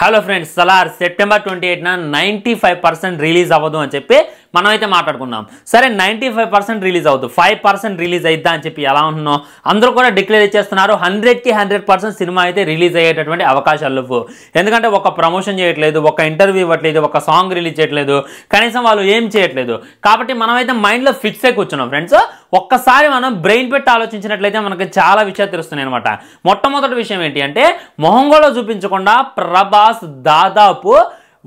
hello friends Salaar September twenty ఎయిట్న ninety five percent release అవ్వదు అని చెప్పి మనమైతే మాట్లాడుకున్నాం సరే నైంటీ రిలీజ్ అవుతుంది ఫైవ్ రిలీజ్ అయిద్దా అని చెప్పి ఎలా ఉంటున్నాం అందరూ కూడా డిక్లేర్ చేస్తున్నారు హండ్రెడ్కి హండ్రెడ్ పర్సెంట్ సినిమా అయితే రిలీజ్ అయ్యేటటువంటి అవకాశాలు లేవు ఎందుకంటే ఒక ప్రమోషన్ చేయట్లేదు ఒక ఇంటర్వ్యూ ఇవ్వట్లేదు ఒక సాంగ్ రిలీజ్ చేయట్లేదు కనీసం వాళ్ళు ఏం చేయట్లేదు కాబట్టి మనమైతే మైండ్లో ఫిక్స్ అయి కూర్చున్నాం ఫ్రెండ్స్ ఒక్కసారి మనం బ్రెయిన్ పెట్టి ఆలోచించినట్లయితే మనకి చాలా విషయాలు తెలుస్తున్నాయి అనమాట మొట్టమొదటి విషయం ఏంటి అంటే మొహంగోలో చూపించకుండా ప్రభాస్ దాదాపు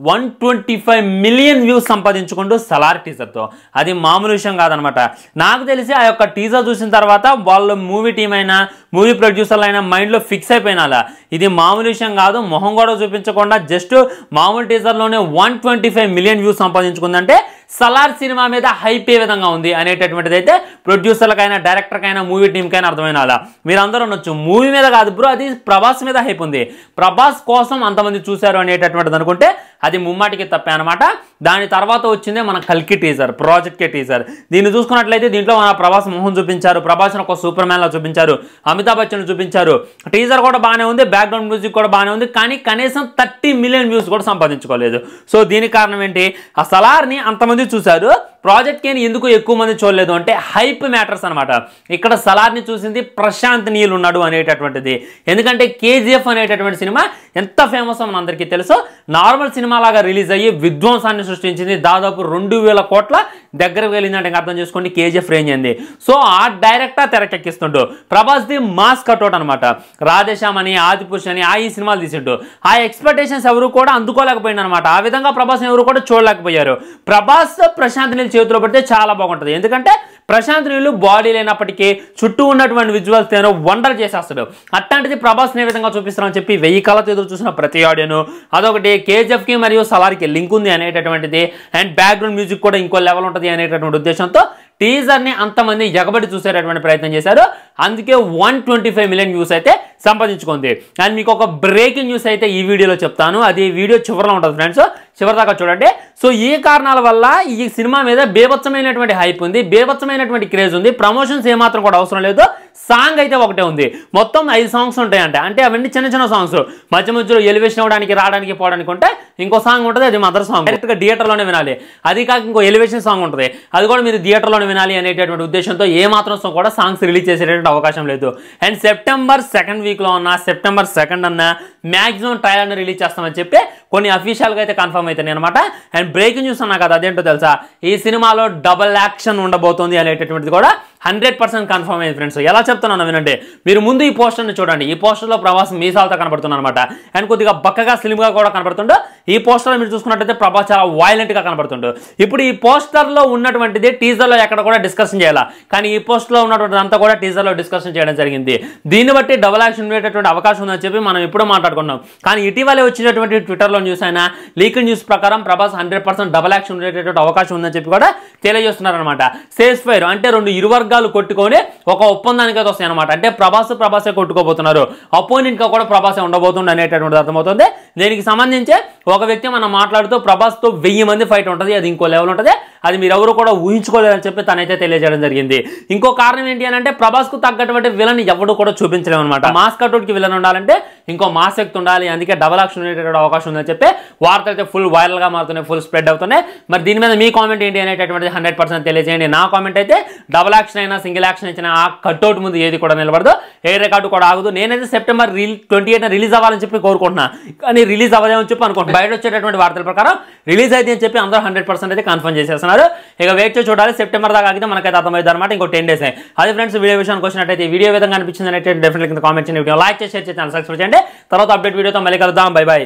one twenty five million views సంపాదించుకుంటూ సలార్ టీజర్తో అది మామూలు విషయం కాదనమాట నాకు తెలిసి ఆ యొక్క టీజర్ చూసిన తర్వాత వాళ్ళు మూవీ టీం అయినా మూవీ ప్రొడ్యూసర్లు అయినా మైండ్లో ఫిక్స్ అయిపోయినాలా ఇది మామూలు విషయం కాదు మొహం కూడా చూపించకుండా జస్ట్ మామూలు టీజర్లోనే one twenty five million views సంపాదించుకుందంటే సలార్ సినిమా మీద హైప్ ఏ విధంగా ఉంది అనేటటువంటిది అయితే ప్రొడ్యూసర్లకైనా డైరెక్టర్కైనా మూవీ టీంకైనా మీరు మీరందరూ ఉండొచ్చు మూవీ మీద కాదు బ్రో అది ప్రభాస్ మీద హైప్ ఉంది ప్రభాస్ కోసం అంతమంది చూశారు అనేటటువంటిది అనుకుంటే అది ముమ్మాటికి తప్పే అనమాట దాని తర్వాత వచ్చిందే మన కల్కి టీజర్ ప్రాజెక్ట్ టీజర్ దీన్ని చూసుకున్నట్లయితే దీంట్లో మన ప్రభాస్ మోహన్ చూపించారు ప్రభాస్ను ఒక సూపర్ మ్యాన్లా చూపించారు అమితాబ్ బచ్చన్ చూపించారు టీజర్ కూడా బాగానే ఉంది బ్యాక్గ్రౌండ్ మ్యూజిక్ కూడా బాగానే ఉంది కానీ కనీసం థర్టీ మిలియన్ వ్యూస్ కూడా సంపాదించుకోలేదు సో దీని కారణం ఏంటి ఆ సలార్ని అంతమంది చూశారు ప్రాజెక్ట్ కేని ఎందుకు ఎక్కువ మంది చూడలేదు అంటే హైప్ మ్యాటర్స్ అనమాట ఇక్కడ సలార్ని చూసింది ప్రశాంత్ నీల్ ఉన్నాడు అనేటటువంటిది ఎందుకంటే కేజీఎఫ్ అనేటటువంటి సినిమా ఎంత ఫేమస్ మన అందరికీ తెలుసు నార్మల్ సినిమా లాగా రిలీజ్ అయ్యి విధ్వంసాన్ని సృష్టించింది దాదాపు రెండు వేల కోట్ల దగ్గరకు వెళ్ళిందంటే అర్థం చేసుకోండి కేజీఎఫ్ రేంజ్ అయింది సో ఆ డైరెక్టర్ తెరకెక్కిస్తుంటూ ది మాస్ కట్అట్ అనమాట రాధేశ్యామ్ అని ఆదిపురుష్ అని ఆ ఈ సినిమాలు తీసిండు ఆ ఎక్స్పెక్టేషన్స్ ఎవరు కూడా అందుకోలేకపోయింది అనమాట ఆ విధంగా ప్రభాస్ ఎవరు కూడా చూడలేకపోయారు ప్రభాస్ ప్రశాంత్ నీల్ చేతిలో పెడితే చాలా బాగుంటుంది ఎందుకంటే ప్రశాంత్ నీళ్ళు బాడీ లేనప్పటికీ చుట్టూ ఉన్నటువంటి విజువల్స్ తేను వండర్ చేసేస్తాడు అట్లాంటిది ప్రభాస్ ఏ విధంగా చూపిస్తానని చెప్పి వెయ్యి కాలతో ఎదురు చూసిన ప్రతి ఆడియోను అదొకటి కి మరియు సలార్కి లింక్ ఉంది అనేటటువంటిది అండ్ బ్యాక్గ్రౌండ్ మ్యూజిక్ కూడా ఇంకో లెవెల్ ఉంటుంది అనేటటువంటి ఉద్దేశంతో టీజర్ని అంతమంది ఎగబడి చూసేటటువంటి ప్రయత్నం చేశారు అందుకే one twenty five million views అయితే సంపాదించుకుంది అండ్ మీకు ఒక బ్రేకింగ్ న్యూస్ అయితే ఈ వీడియోలో చెప్తాను అది వీడియో చివరిలో ఉంటుంది ఫ్రెండ్స్ చివరి దాకా చూడండి సో ఈ కారణాల వల్ల ఈ సినిమా మీద బేభత్సమైనటువంటి హైప్ ఉంది బేభత్సమైనటువంటి క్రేజ్ ఉంది ప్రమోషన్స్ ఏమాత్రం కూడా అవసరం లేదు సాంగ్ అయితే ఒకటే ఉంది మొత్తం ఐదు సాంగ్స్ ఉంటాయంట అంటే అవన్నీ చిన్న చిన్న సాంగ్స్ మధ్య మధ్యలో ఎలివేషన్ అవడానికి రావడానికి పోవడానికి ఉంటే ఇంకో సాంగ్ ఉంటుంది అది మదర్ సాంగ్ డైరెక్ట్గా థియేటర్లోనే వినాలి అది కాక ఇంకో ఎలివేషన్ సాంగ్ ఉంటుంది అది కూడా మీరు థియేటర్లోనే వినాలి అనేటటువంటి ఉద్దేశంతో ఏ మాత్రం కూడా సాంగ్స్ రిలీజ్ చేసేటటువంటి అవకాశం లేదు అండ్ సెప్టెంబర్ సెకండ్ వీక్లో అన్నా సెప్టెంబర్ సెకండ్ అన్నా మ్యాక్సిమం ట్రైలర్ని రిలీజ్ చేస్తామని చెప్పి కొన్ని అఫీషియల్గా అయితే కన్ఫర్మ్ అవుతాయి అనమాట అండ్ బ్రేకింగ్ న్యూస్ అన్నా కదా అదేంటో తెలుసా ఈ సినిమాలో డబల్ యాక్షన్ ఉండబోతోంది అనేటటువంటిది కూడా హండ్రెడ్ పర్సెంట్ కన్ఫర్మ్ అయింది ఫ్రెండ్స్ ఎలా చెప్తున్నాను వినంటే మీరు ముందు ఈ పోస్టర్ని చూడండి ఈ పోస్టర్లో ప్రవాసం మీసాలతో కనబడుతుంది అనమాట అండ్ కొద్దిగా బక్కగా స్లిమ్గా కూడా కనబడుతుండో ఈ పోస్టర్ మీరు చూసుకున్నట్టయితే ప్రభాస్ చాలా వైలెంట్గా కనబడుతుండు ఇప్పుడు ఈ పోస్టర్లో ఉన్నటువంటిది టీజర్లో ఎక్కడ కూడా డిస్కషన్ చేయాలా కానీ ఈ పోస్టర్లో ఉన్నటువంటిది అంతా కూడా టీజర్లో డిస్కషన్ చేయడం జరిగింది దీన్ని బట్టి డబల్ యాక్షన్ ఉండేటటువంటి అవకాశం ఉందని చెప్పి మనం ఇప్పుడు మాట్లాడుకున్నాం కానీ ఇటీవలే వచ్చినటువంటి ట్విట్టర్లో న్యూస్ అయినా లీక్ న్యూస్ ప్రకారం ప్రభాస్ హండ్రెడ్ డబల్ యాక్షన్ ఉండేటటువంటి అవకాశం ఉందని చెప్పి కూడా తెలియజేస్తున్నారనమాట సేఫ్ ఫైర్ అంటే రెండు ఇరు వర్గాలు కొట్టుకొని ఒక ఒప్పందానికి అయితే వస్తాయి అనమాట అంటే ప్రభాస్ ప్రభాసే కొట్టుకోబోతున్నారు అపోనెంట్గా కూడా ప్రభాసే ఉండబోతుంది అనేటటువంటిది అర్థమవుతుంది దీనికి సంబంధించి ఒక వ్యక్తి మనం మాట్లాడుతూ ప్రభాస్తో వెయ్యి మంది ఫైట్ ఉంటుంది అది ఇంకో లెవెల్ ఉంటుంది అది మీరు ఎవరు కూడా ఊహించుకోలేదని చెప్పి తనైతే తెలియజేయడం జరిగింది ఇంకో కారణం ఏంటి అని అంటే ప్రభాస్కు తగ్గటువంటి విలన్ ఎవడు కూడా చూపించలేము అనమాట మాస్ కట్అట్కి విలన్ ఉండాలంటే ఇంకో మాస్ వ్యక్తి ఉండాలి అందుకే డబల్ ఆక్షన్ ఉండేటటువంటి అవకాశం ఉందని చెప్పి వార్త అయితే ఫుల్ వైరల్గా మారుతున్నాయి ఫుల్ స్ప్రెడ్ అవుతున్నాయి మరి దీని మీద మీ కామెంట్ ఏంటి అనేటటువంటిది హండ్రెడ్ పర్సెంట్ తెలియజేయండి నా కామెంట్ అయితే డబల్ యాక్షన్ అయినా సింగిల్ యాక్షన్ ఇచ్చినా ఆ కట్అవుట్ ముందు ఏది కూడా నిలబడదు ఏ రికార్డు కూడా ఆగదు నేనైతే సెప్టెంబర్ రిల్ ట్వంటీ ఎయిట్ రిలీజ్ అవ్వాలని చెప్పి కోరుకుంటున్నాను కానీ అవన్నీ రిలీజ్ అవ్వలేమని చెప్పి అనుకోండి బయట వచ్చేటటువంటి వార్తల ప్రకారం రిలీజ్ అయితే అని చెప్పి అందరూ హండ్రెడ్ పర్సెంట్ అయితే కన్ఫర్మ్ చేసేస్తున్నారు ఇక వెయిట్ చేసి చూడాలి సెప్టెంబర్ దాకా అయితే మనకైతే అర్థమైంది అనమాట ఇంకో టెన్ డేస్ అదే ఫ్రెండ్స్ వీడియో విషయానికి వచ్చినట్టయితే వీడియో విధంగా అనిపించింది అనేది డెఫినెట్లీ కామెంట్ చేయండి వీడియో లైక్ చేసి సబ్స్క్రైబ్ చేయండి తర్వాత అప్డేట్ వీడియోతో మళ్ళీ కలుద్దాం బై బై